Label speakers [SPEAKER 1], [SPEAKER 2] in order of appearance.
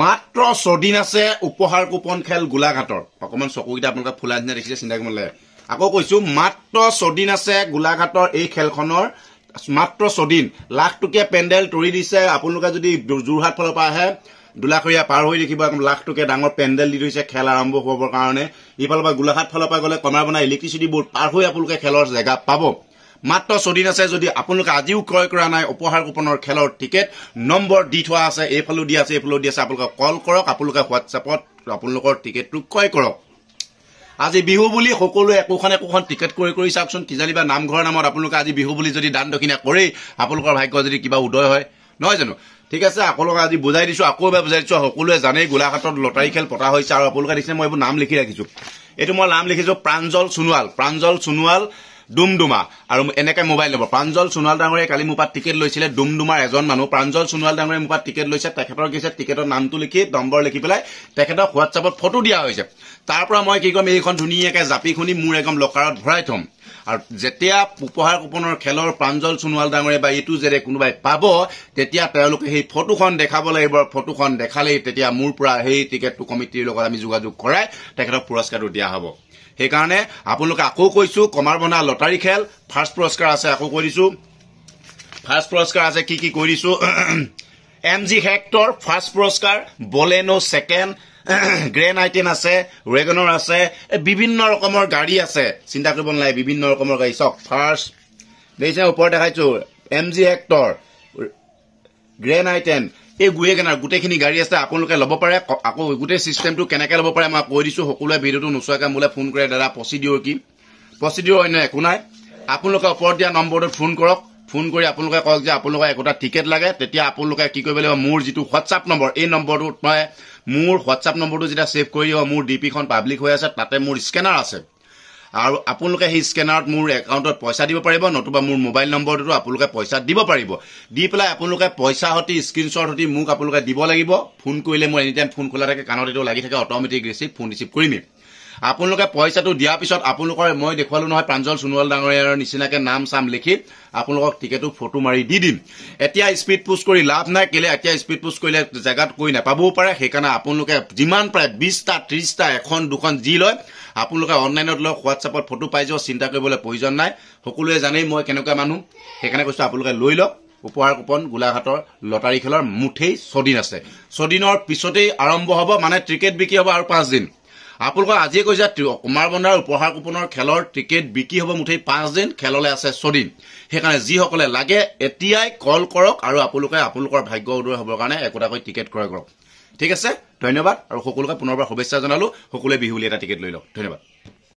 [SPEAKER 1] মাত্ৰ ছদিন আছে উপহাৰ কুপন খেল গোলাঘাটৰ অকণমান চকুকেইটা আপোনালোকে ফুলা নিচিনা দেখিছে চিন্তা কৰিব লাগে আকৌ কৈছো মাত্ৰ ছদিন আছে গোলাঘাটৰ এই খেলখনৰ মাত্ৰ ছদিন লাখ টকীয়া পেণ্ডেল তৰি দিছে আপোনালোকে যদি যোৰহাট ফালৰ পৰা আহে দোলাখৰীয়া পাৰ হৈ দেখিব লাখ টকীয়া ডাঙৰ পেণ্ডেল দি থৈছে খেল আৰম্ভ হ'বৰ কাৰণে ইফালৰ পৰা গোলাঘাট ফালৰ পৰা গ'লে কমাৰ বনাই ইলেক্ট্ৰিচিটি বৰ্ড পাৰ হৈ আপোনালোকে খেলৰ জেগা পাব মাত্ৰ ছদিন আছে যদি আপোনালোকে আজিও ক্ৰয় কৰা নাই উপহাৰ কুপনৰ খেলৰ টিকেট নম্বৰ দি থোৱা আছে এইফালেও দিয়া আছে এইফালেও দি আছে আপোনালোকে কল কৰক আপোনালোকে হোৱাটছএপত আপোনালোকৰ টিকেটটো ক্ৰয় কৰক আজি বিহু বুলি সকলোৱে একোখন একোখন টিকেট ক্ৰয় কৰি চাওকচোন কিজানিবা নামঘৰৰ নামত আপোনালোকে আজি বিহু বুলি যদি দান দক্ষিণা কৰেই আপোনালোকৰ ভাগ্য যদি কিবা উদয় হয় নহয় জানো ঠিক আছে আপোনালোকক আজি বুজাই দিছোঁ আকৌ এবাৰ বুজাই দিছোঁ সকলোৱে জানেই গোলাঘাটত লটাৰী খেল পতা হৈছে আৰু আপোনালোকে দেখিছে মই এইবোৰ নাম লিখি ৰাখিছোঁ এইটো মই নাম লিখিছোঁ প্ৰাঞ্জল সোণোৱাল প্ৰাঞ্জল সোণোৱাল ডুমডুমা আৰু এনেকৈ মোবাইল নম্বৰ প্ৰাঞ্জল সোণোৱাল ডাঙৰে কালি মোৰ পৰা টিকেট লৈছিলে ডুমডুমাৰ এজন মানুহ প্ৰাঞ্জল সোণোৱাল ডাঙৰে মোৰ পৰা টিকেট লৈছে তেখেতৰ কি টিকেটৰ নামটো লিখি নম্বৰ লিখি পেলাই তেখেতক হোৱাটছআপত ফটো দিয়া হৈছে তাৰ পৰা মই কি কম এইখন ধুনীয়াকৈ জাপি খুনি মোৰ একদম লকাৰত ভৰাই থ'ম আৰু যেতিয়া উপহাৰ কোপনৰ খেলৰ প্ৰাঞ্জল সোণোৱাল ডাঙৰে বা এইটো জেৰে কোনোবাই পাব তেতিয়া তেওঁলোকে সেই ফটোখন দেখাব লাগিব ফটোখন দেখালেই তেতিয়া মোৰ পৰা সেই টিকেটটো কমিটিৰ লগত আমি যোগাযোগ কৰাই তেখেতক পুৰস্কাৰটো দিয়া হ'ব সেইকাৰণে আপোনালোকে আকৌ কৈছোঁ কমাৰ বনা লটাৰী খেল ফাৰ্ষ্ট পুৰস্কাৰ আছে আকৌ কৈ দিছোঁ ফাৰ্ষ্ট পুৰস্কাৰ আছে কি কি কৈ দিছোঁ এম জি হেক্টৰ ফাৰ্ষ্ট পুৰস্কাৰ বলেনো ছেকেণ্ড গ্ৰে নাইটেন আছে ৱেগনৰ আছে বিভিন্ন ৰকমৰ গাড়ী আছে চিন্তা কৰিব নালাগে বিভিন্ন ৰকমৰ গাড়ী চাওক ফাৰ্ষ্ট দেখিছে ওপৰত দেখাইছো এম জি হেক্টৰ গ্ৰে নাইটেন এই গুৱেগেনাৰ গোটেইখিনি গাড়ী আছে আপোনালোকে ল'ব পাৰে আকৌ গোটেই ছিষ্টেমটো কেনেকৈ ল'ব পাৰে মই কৈ দিছোঁ সকলোৱে ভিডিঅ'টো নোচোৱাকৈ মোলৈ ফোন কৰে দাদা প্ৰচিডিঅ'ৰ কি প্ৰচিডিঅ'ৰ অন্য একো নাই আপোনালোকে ওপৰত দিয়া নম্বৰটোত ফোন কৰক ফোন কৰি আপোনালোকে কওক যে আপোনালোকে একোটা টিকেট লাগে তেতিয়া আপোনালোকে কি কৰিব লাগিব মোৰ যিটো হোৱাটছআপ নম্বৰ এই নম্বৰটোত মই মোৰ হোৱাটছআপ নম্বৰটো যেতিয়া ছেভ কৰি দিব মোৰ ডি পিখন পাব্লিক হৈ আছে তাতে মোৰ স্কেনাৰ আছে আৰু আপোনালোকে সেই স্কেনাৰত মোৰ একাউণ্টত পইচা দিব পাৰিব নতুবা মোৰ মোবাইল নম্বৰটোতো আপোনালোকে পইচা দিব পাৰিব দি পেলাই আপোনালোকে পইচা সৈতে স্ক্ৰীণশ্বট সৈতে মোক আপোনালোকে দিব লাগিব ফোন কৰিলে মোৰ এনিটাইম ফোন খোলা থাকে কাণত এইটো লাগি থাকে অট'মেটিক ৰিচিভ ফোন ৰিচিভ কৰিমেই আপোনালোকে পইচাটো দিয়াৰ পিছত আপোনালোকৰ মই দেখুৱালো নহয় প্ৰাঞ্জল সোণোৱাল ডাঙৰীয়াৰ নিচিনাকৈ নাম চাম লিখি আপোনালোকক টিকেটটো ফটো মাৰি দি দিম এতিয়া স্পীড পোষ্ট কৰি লাভ নাই কেলৈ এতিয়া স্পীড পোষ্ট কৰিলে জেগাত কৈ নাপাবও পাৰে সেইকাৰণে আপোনালোকে যিমান প্ৰায় বিছটা ত্ৰিছটা এখন দুখন যি লয় আপোনালোকে অনলাইনত লওক হোৱাটছআপত ফটো পাই যাব চিন্তা কৰিবলৈ প্ৰয়োজন নাই সকলোৱে জানেই মই কেনেকুৱা মানুহ সেইকাৰণে কৈছোঁ আপোনালোকে লৈ লওক উপহাৰ কোপন গোলাঘাটৰ লটাৰী খেলৰ মুঠেই ছদিন আছে ছদিনৰ পিছতেই আৰম্ভ হ'ব মানে ক্ৰিকেট বিক্ৰী হ'ব আৰু পাঁচদিন আপোনালোকক আজিয়ে কৈছে কুমাৰ বন্দাৰ উপহাৰ কুপনৰ খেলৰ টিকেট বিক্ৰী হ'ব মুঠেই পাঁচদিন খেললৈ আছে ছদিন সেইকাৰণে যিসকলে লাগে এতিয়াই কল কৰক আৰু আপোনালোকে আপোনালোকৰ ভাগ্য উদয় হ'বৰ কাৰণে একোটাকৈ টিকেট ক্ৰয় কৰক ঠিক আছে ধন্যবাদ আৰু সকলোকে পুনৰবাৰ শুভেচ্ছা জনালোঁ সকলোৱে বিহুলী এটা টিকেট লৈ লওক ধন্যবাদ